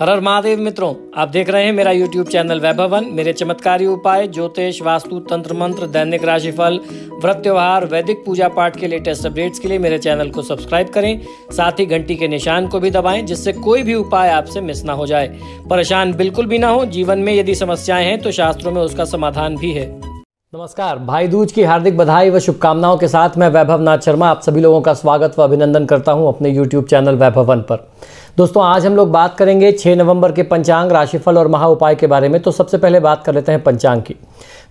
हर हर महादेव मित्रों आप देख रहे हैं मेरा YouTube चैनल वैभवन मेरे चमत्कारी उपाय ज्योतिष वास्तु तंत्र मंत्र दैनिक राशिफल व्रत त्योहार वैदिक पूजा पाठ के लेटेस्ट अपडेट्स के लिए मेरे चैनल को सब्सक्राइब करें साथ ही घंटी के निशान को भी दबाएं जिससे कोई भी उपाय आपसे मिस ना हो जाए परेशान बिल्कुल भी ना हो जीवन में यदि समस्याएं हैं तो शास्त्रों में उसका समाधान भी है नमस्कार भाई दूज की हार्दिक बधाई व शुभकामनाओं के साथ मैं वैभव शर्मा आप सभी लोगों का स्वागत व अभिनंदन करता हूँ अपने यूट्यूब चैनल वैभवन पर दोस्तों आज हम लोग बात करेंगे 6 नवंबर के पंचांग राशिफल और महा उपाय के बारे में तो सबसे पहले बात कर लेते हैं पंचांग की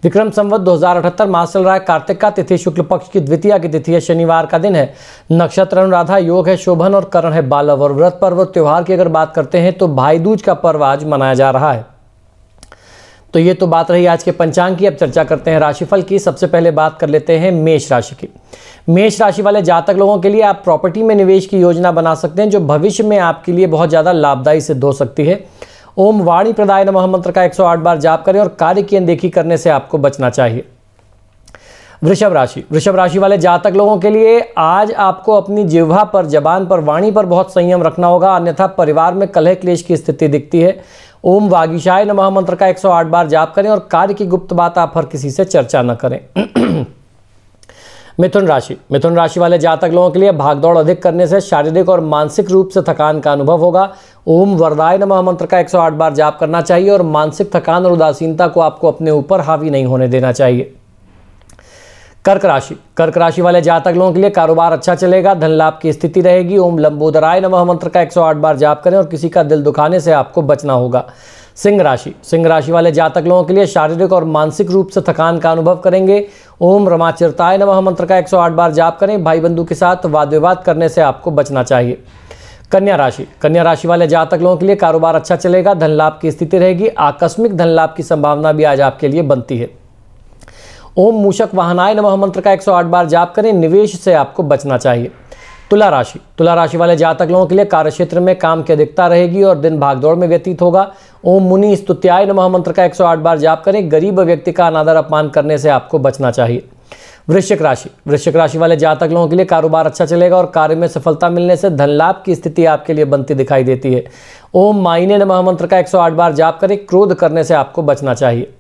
विक्रम संवत दो हज़ार मास चल रहा है कार्तिक का तिथि शुक्ल पक्ष की द्वितीय की तिथि है शनिवार का दिन है नक्षत्र अनुराधा योग है शोभन और करण है बालव और व्रत पर्व और त्यौहार की अगर बात करते हैं तो भाईदूज का पर्व आज मनाया जा रहा है तो ये तो बात रही आज के पंचांग की अब चर्चा करते हैं राशिफल की सबसे पहले बात कर लेते हैं मेष राशि की मेष राशि वाले जातक लोगों के लिए आप प्रॉपर्टी में निवेश की योजना बना सकते हैं जो भविष्य में आपके लिए बहुत ज़्यादा लाभदायी सिद्ध हो सकती है ओम वाणी प्रदाय नमः मंत्र का 108 बार जाप करें और कार्य की अनदेखी करने से आपको बचना चाहिए वृषभ राशि वृषभ राशि वाले जातक लोगों के लिए आज आपको अपनी जिह्वा पर जबान पर वाणी पर बहुत संयम रखना होगा अन्यथा परिवार में कलह क्लेश की स्थिति दिखती है ओम वागीशाय न मंत्र का 108 बार जाप करें और कार्य की गुप्त बात आप हर किसी से चर्चा न करें मिथुन राशि मिथुन राशि वाले जातक लोगों के लिए भागदौड़ अधिक करने से शारीरिक और मानसिक रूप से थकान का अनुभव होगा ओम वरदाय नमः मंत्र का 108 बार जाप करना चाहिए और मानसिक थकान और उदासीनता को आपको अपने ऊपर हावी नहीं होने देना चाहिए कर्क राशि कर्क राशि वाले जातक लोगों के लिए कारोबार अच्छा चलेगा धन लाभ की स्थिति रहेगी ओम लंबोदराय नमः मंत्र का 108 बार जाप करें और किसी का दिल दुखाने से आपको बचना होगा सिंह राशि सिंह राशि वाले जातक लोगों के लिए शारीरिक और मानसिक रूप से थकान का अनुभव करेंगे ओम रमाचिरताय नमः मंत्र का 108 बार जाप करें भाई बंधु के साथ वाद विवाद करने से आपको बचना चाहिए कन्या राशि कन्या राशि वाले जातक लोगों के लिए कारोबार अच्छा चलेगा धन लाभ की स्थिति रहेगी आकस्मिक धन लाभ की संभावना भी आज आपके लिए बनती है ओम मूषक वाहनाय नमः मंत्र का 108 बार जाप करें निवेश से आपको बचना चाहिए तुला राशि तुला राशि वाले जातक लोगों के लिए कार्य क्षेत्र में काम की अधिकता रहेगी और दिन भागदौड़ में व्यतीत होगा ओम मुनि स्तुत्याय नमः मंत्र का 108 बार जाप करें गरीब व्यक्ति का अनादर अपमान करने से आपको बचना चाहिए वृश्चिक राशि वृश्चिक राशि वाले जातक लोगों के लिए कारोबार अच्छा चलेगा और कार्य में सफलता मिलने से धन लाभ की स्थिति आपके लिए बनती दिखाई देती है ओम मायने नमः मंत्र का 108 बार जाप करें क्रोध करने से आपको बचना चाहिए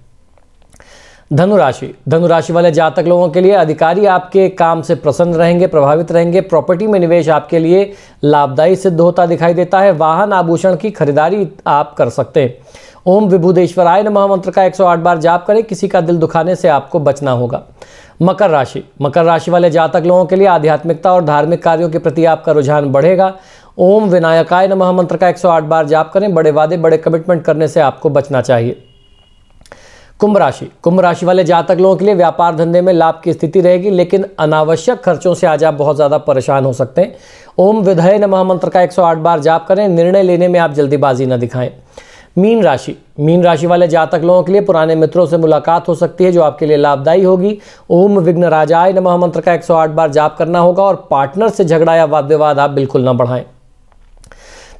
धनुराशि धनुराशि वाले जातक लोगों के लिए अधिकारी आपके काम से प्रसन्न रहेंगे प्रभावित रहेंगे प्रॉपर्टी में निवेश आपके लिए लाभदायी सिद्ध होता दिखाई देता है वाहन आभूषण की खरीदारी आप कर सकते हैं ओम विभुदेश्वराय नमः मंत्र का 108 बार जाप करें किसी का दिल दुखाने से आपको बचना होगा मकर राशि मकर राशि वाले जातक लोगों के लिए आध्यात्मिकता और धार्मिक कार्यों के प्रति आपका रुझान बढ़ेगा ओम विनायकाय नमः मंत्र का 108 बार जाप करें बड़े वादे बड़े कमिटमेंट करने से आपको बचना चाहिए कुंभ राशि कुंभ राशि वाले जातक लोगों के लिए व्यापार धंधे में लाभ की स्थिति रहेगी लेकिन अनावश्यक खर्चों से आज आप बहुत ज़्यादा परेशान हो सकते हैं ओम विधय नमः मंत्र का 108 बार जाप करें निर्णय लेने में आप जल्दीबाजी न दिखाएं मीन राशि मीन राशि वाले जातक लोगों के लिए पुराने मित्रों से मुलाकात हो सकती है जो आपके लिए लाभदायी होगी ओम विघ्न राजाय नमः मंत्र का 108 बार जाप करना होगा और पार्टनर से झगड़ा या वाद विवाद आप बिल्कुल न बढ़ाएं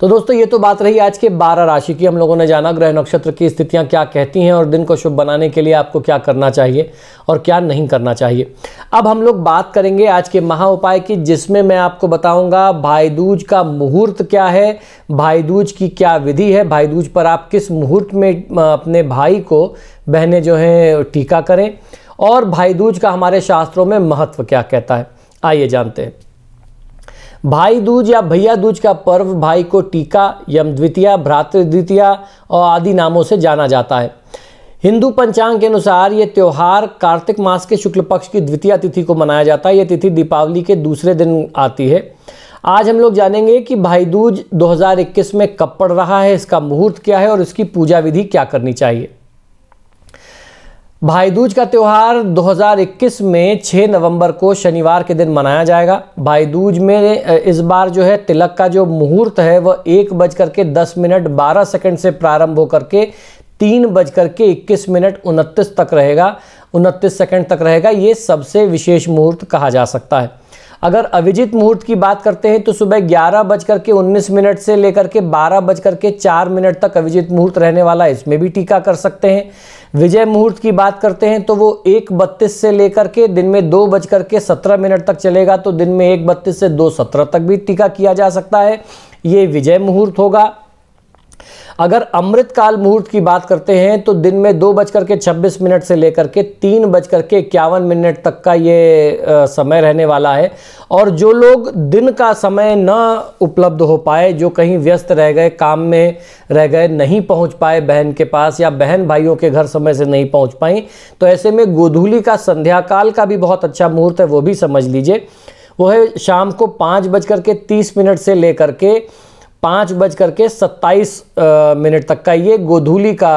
तो दोस्तों ये तो बात रही आज के 12 राशि की हम लोगों ने जाना ग्रह नक्षत्र की स्थितियां क्या कहती हैं और दिन को शुभ बनाने के लिए आपको क्या करना चाहिए और क्या नहीं करना चाहिए अब हम लोग बात करेंगे आज के महा उपाय की जिसमें मैं आपको बताऊंगा भाईदूज का मुहूर्त क्या है भाईदूज की क्या विधि है भाईदूज पर आप किस मुहूर्त में अपने भाई को बहने जो हैं टीका करें और भाईदूज का हमारे शास्त्रों में महत्व क्या कहता है आइए जानते हैं भाई दूज या भैया दूज का पर्व भाई को टीका यम द्वितीया भ्रातृ द्वितीया और आदि नामों से जाना जाता है हिंदू पंचांग के अनुसार ये त्यौहार कार्तिक मास के शुक्ल पक्ष की द्वितीय तिथि को मनाया जाता है ये तिथि दीपावली के दूसरे दिन आती है आज हम लोग जानेंगे कि भाई दूज 2021 में कब पड़ रहा है इसका मुहूर्त क्या है और इसकी पूजा विधि क्या करनी चाहिए भाई दूज का त्यौहार 2021 में 6 नवंबर को शनिवार के दिन मनाया जाएगा भाई दूज में इस बार जो है तिलक का जो मुहूर्त है वह एक बज करके दस मिनट बारह सेकंड से प्रारंभ होकर के तीन बज करके इक्कीस मिनट उनतीस तक रहेगा उनतीस सेकंड तक रहेगा ये सबसे विशेष मुहूर्त कहा जा सकता है अगर अभिजीत मुहूर्त की बात करते हैं तो सुबह ग्यारह बजकर के उन्नीस मिनट से लेकर के बारह बजकर के चार मिनट तक अभिजित मुहूर्त रहने वाला है इसमें भी टीका कर सकते हैं विजय मुहूर्त की बात करते हैं तो वो एक बत्तीस से लेकर के दिन में दो बजकर के सत्रह मिनट तक चलेगा तो दिन में एक बत्तीस से दो सत्रह तक भी टीका किया जा सकता है ये विजय मुहूर्त होगा अगर अमृत काल मुहूर्त की बात करते हैं तो दिन में दो बजकर के छब्बीस मिनट से लेकर के तीन बजकर के इक्यावन मिनट तक का ये आ, समय रहने वाला है और जो लोग दिन का समय न उपलब्ध हो पाए जो कहीं व्यस्त रह गए काम में रह गए नहीं पहुंच पाए बहन के पास या बहन भाइयों के घर समय से नहीं पहुंच पाई तो ऐसे में गोधूली का संध्या काल का भी बहुत अच्छा मुहूर्त है वो भी समझ लीजिए वो है शाम को पाँच बजकर के तीस मिनट से लेकर के पाँच बज करके सत्ताईस मिनट तक का ये गोधूली का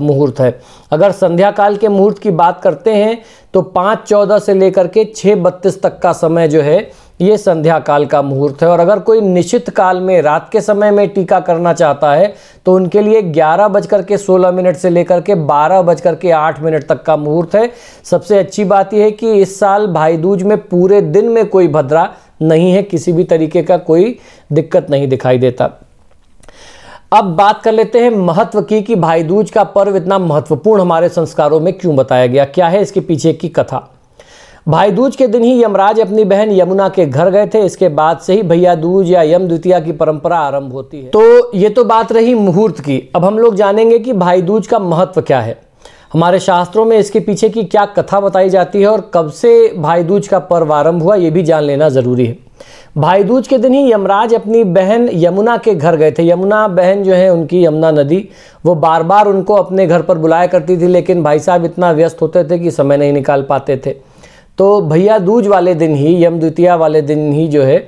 मुहूर्त है अगर संध्या काल के मुहूर्त की बात करते हैं तो पाँच चौदह से लेकर के छः बत्तीस तक का समय जो है ये संध्या काल का मुहूर्त है और अगर कोई निश्चित काल में रात के समय में टीका करना चाहता है तो उनके लिए ग्यारह बजकर के सोलह मिनट से लेकर के बारह बजकर के आठ मिनट तक का मुहूर्त है सबसे अच्छी बात यह है कि इस साल भाईदूज में पूरे दिन में कोई भद्रा नहीं है किसी भी तरीके का कोई दिक्कत नहीं दिखाई देता अब बात कर लेते हैं महत्व की कि भाई दूज का पर्व इतना महत्वपूर्ण हमारे संस्कारों में क्यों बताया गया क्या है इसके पीछे की कथा भाई दूज के दिन ही यमराज अपनी बहन यमुना के घर गए थे इसके बाद से ही भैया दूज या यम द्वितीया की परंपरा आरंभ होती है तो ये तो बात रही मुहूर्त की अब हम लोग जानेंगे कि भाई दूज का महत्व क्या है हमारे शास्त्रों में इसके पीछे की क्या कथा बताई जाती है और कब से भाई दूज का पर्व आरंभ हुआ ये भी जान लेना ज़रूरी है भाई दूज के दिन ही यमराज अपनी बहन यमुना के घर गए थे यमुना बहन जो है उनकी यमुना नदी वो बार बार उनको अपने घर पर बुलाया करती थी लेकिन भाई साहब इतना व्यस्त होते थे कि समय नहीं निकाल पाते थे तो भैया दूज वाले दिन ही यम द्वितीया वाले दिन ही जो है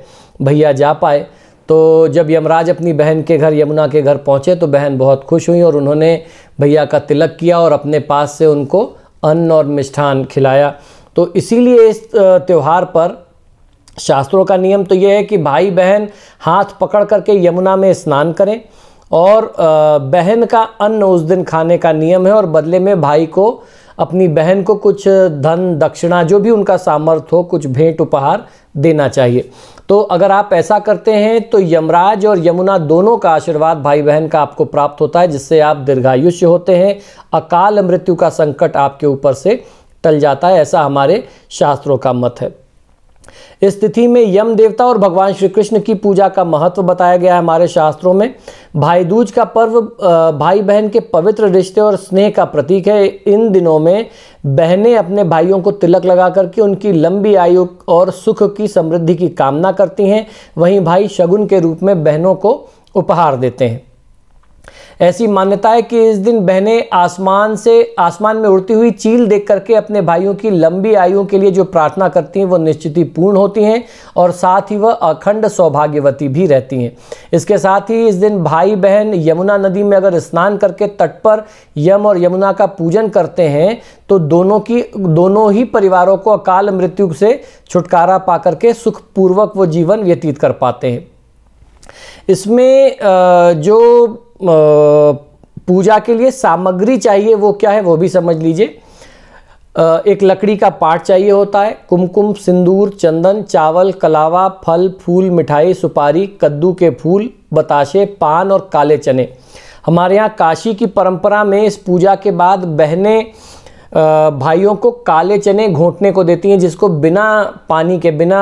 भैया जा पाए तो जब यमराज अपनी बहन के घर यमुना के घर पहुँचे तो बहन बहुत खुश हुई और उन्होंने भैया का तिलक किया और अपने पास से उनको अन्न और मिष्ठान खिलाया तो इसीलिए इस त्यौहार पर शास्त्रों का नियम तो यह है कि भाई बहन हाथ पकड़ करके यमुना में स्नान करें और बहन का अन्न उस दिन खाने का नियम है और बदले में भाई को अपनी बहन को कुछ धन दक्षिणा जो भी उनका सामर्थ्य हो कुछ भेंट उपहार देना चाहिए तो अगर आप ऐसा करते हैं तो यमराज और यमुना दोनों का आशीर्वाद भाई बहन का आपको प्राप्त होता है जिससे आप दीर्घायुष्य होते हैं अकाल मृत्यु का संकट आपके ऊपर से टल जाता है ऐसा हमारे शास्त्रों का मत है इस तिथि में यम देवता और भगवान श्री कृष्ण की पूजा का महत्व बताया गया है हमारे शास्त्रों में भाई दूज का पर्व भाई बहन के पवित्र रिश्ते और स्नेह का प्रतीक है इन दिनों में बहनें अपने भाइयों को तिलक लगा करके उनकी लंबी आयु और सुख की समृद्धि की कामना करती हैं वहीं भाई शगुन के रूप में बहनों को उपहार देते हैं ऐसी मान्यता है कि इस दिन बहनें आसमान से आसमान में उड़ती हुई चील देख करके अपने भाइयों की लंबी आयु के लिए जो प्रार्थना करती हैं वो निश्चित ही पूर्ण होती हैं और साथ ही वह अखंड सौभाग्यवती भी रहती हैं इसके साथ ही इस दिन भाई बहन यमुना नदी में अगर स्नान करके तट पर यम और यमुना का पूजन करते हैं तो दोनों की दोनों ही परिवारों को अकाल मृत्यु से छुटकारा पा करके सुखपूर्वक वो जीवन व्यतीत कर पाते हैं इसमें जो पूजा के लिए सामग्री चाहिए वो क्या है वो भी समझ लीजिए एक लकड़ी का पाट चाहिए होता है कुमकुम सिंदूर चंदन चावल कलावा फल फूल मिठाई सुपारी कद्दू के फूल बताशे पान और काले चने हमारे यहाँ काशी की परंपरा में इस पूजा के बाद बहनें भाइयों को काले चने घोटने को देती हैं जिसको बिना पानी के बिना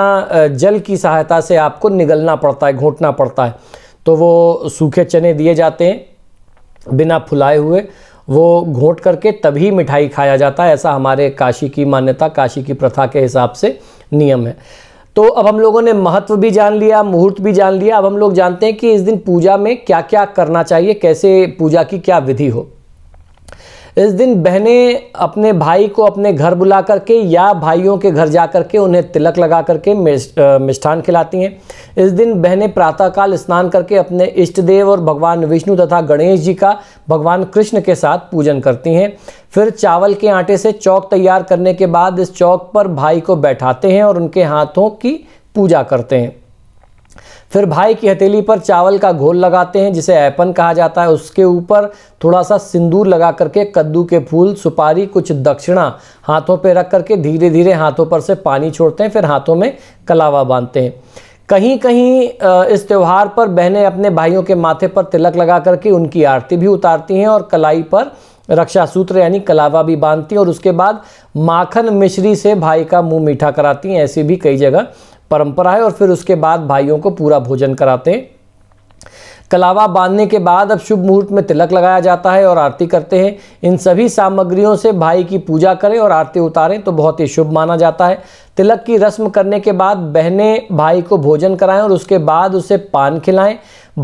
जल की सहायता से आपको निगलना पड़ता है घोटना पड़ता है तो वो सूखे चने दिए जाते हैं बिना फुलाए हुए वो घोट करके तभी मिठाई खाया जाता है ऐसा हमारे काशी की मान्यता काशी की प्रथा के हिसाब से नियम है तो अब हम लोगों ने महत्व भी जान लिया मुहूर्त भी जान लिया अब हम लोग जानते हैं कि इस दिन पूजा में क्या क्या करना चाहिए कैसे पूजा की क्या विधि हो इस दिन बहनें अपने भाई को अपने घर बुला करके या भाइयों के घर जा करके उन्हें तिलक लगा करके मिष्ठान खिलाती हैं इस दिन बहनें प्रातःकाल स्नान करके अपने इष्ट देव और भगवान विष्णु तथा गणेश जी का भगवान कृष्ण के साथ पूजन करती हैं फिर चावल के आटे से चौक तैयार करने के बाद इस चौक पर भाई को बैठाते हैं और उनके हाथों की पूजा करते हैं फिर भाई की हथेली पर चावल का घोल लगाते हैं जिसे ऐपन कहा जाता है उसके ऊपर थोड़ा सा सिंदूर लगा करके कद्दू के फूल सुपारी कुछ दक्षिणा हाथों पर रख करके धीरे धीरे हाथों पर से पानी छोड़ते हैं फिर हाथों में कलावा बांधते हैं कहीं कहीं इस त्यौहार पर बहनें अपने भाइयों के माथे पर तिलक लगा करके उनकी आरती भी उतारती हैं और कलाई पर रक्षा सूत्र यानी कलावा भी बांधती हैं और उसके बाद माखन मिश्री से भाई का मुंह मीठा कराती हैं ऐसी भी कई जगह परंपरा है और फिर उसके बाद भाइयों को पूरा भोजन कराते हैं कलावा बांधने के बाद अब शुभ मुहूर्त में तिलक लगाया जाता है और आरती करते हैं इन सभी सामग्रियों से भाई की पूजा करें और आरती उतारें तो बहुत ही शुभ माना जाता है तिलक की रस्म करने के बाद बहनें भाई को भोजन कराएं और उसके बाद उसे पान खिलाएं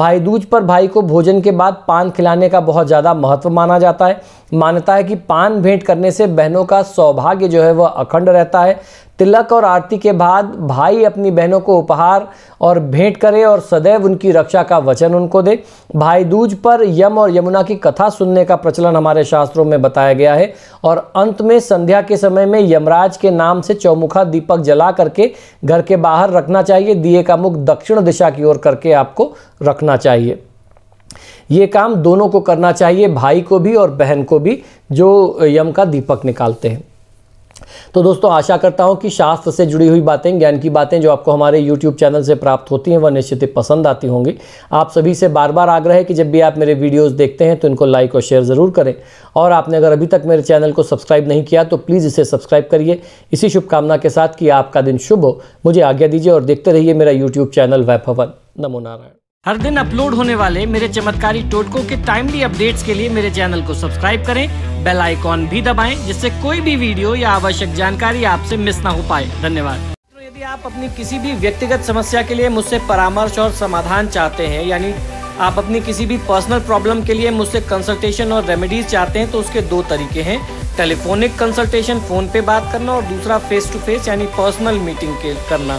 भाई दूज पर भाई को भोजन के बाद पान खिलाने का बहुत ज़्यादा महत्व माना जाता है मान्यता है कि पान भेंट करने से बहनों का सौभाग्य जो है वह अखंड रहता है तिलक और आरती के बाद भाई अपनी बहनों को उपहार और भेंट करे और सदैव उनकी रक्षा का वचन उनको दे भाई दूज पर यम और यमुना की कथा सुनने का प्रचलन हमारे शास्त्रों में बताया गया है और अंत में संध्या के समय में यमराज के नाम से चौमुखा दीपक जला करके घर के बाहर रखना चाहिए दिए का मुख दक्षिण दिशा की ओर करके आपको रखना चाहिए ये काम दोनों को करना चाहिए भाई को भी और बहन को भी जो यम का दीपक निकालते हैं तो दोस्तों आशा करता हूँ कि शास्त्र से जुड़ी हुई बातें ज्ञान की बातें जो आपको हमारे यूट्यूब चैनल से प्राप्त होती हैं वह निश्चित ही पसंद आती होंगी आप सभी से बार बार आग्रह है कि जब भी आप मेरे वीडियोस देखते हैं तो इनको लाइक और शेयर ज़रूर करें और आपने अगर अभी तक मेरे चैनल को सब्सक्राइब नहीं किया तो प्लीज़ इसे सब्सक्राइब करिए इसी शुभकामना के साथ कि आपका दिन शुभ हो मुझे आज्ञा दीजिए और देखते रहिए मेरा यूट्यूब चैनल वैभवन नमो नारायण हर दिन अपलोड होने वाले मेरे चमत्कारी टोटकों के टाइमली अपडेट्स के लिए मेरे चैनल को सब्सक्राइब करें बेल आइकॉन भी दबाएं जिससे कोई भी वीडियो या आवश्यक जानकारी आपसे मिस ना हो पाए धन्यवाद तो यदि आप अपनी किसी भी व्यक्तिगत समस्या के लिए मुझसे परामर्श और समाधान चाहते हैं यानी आप अपनी किसी भी पर्सनल प्रॉब्लम के लिए मुझसे कंसल्टेशन और रेमेडीज चाहते हैं तो उसके दो तरीके हैं टेलीफोनिक कंसल्टेशन फ़ोन पे बात करना और दूसरा फेस टू फेस यानी पर्सनल मीटिंग के करना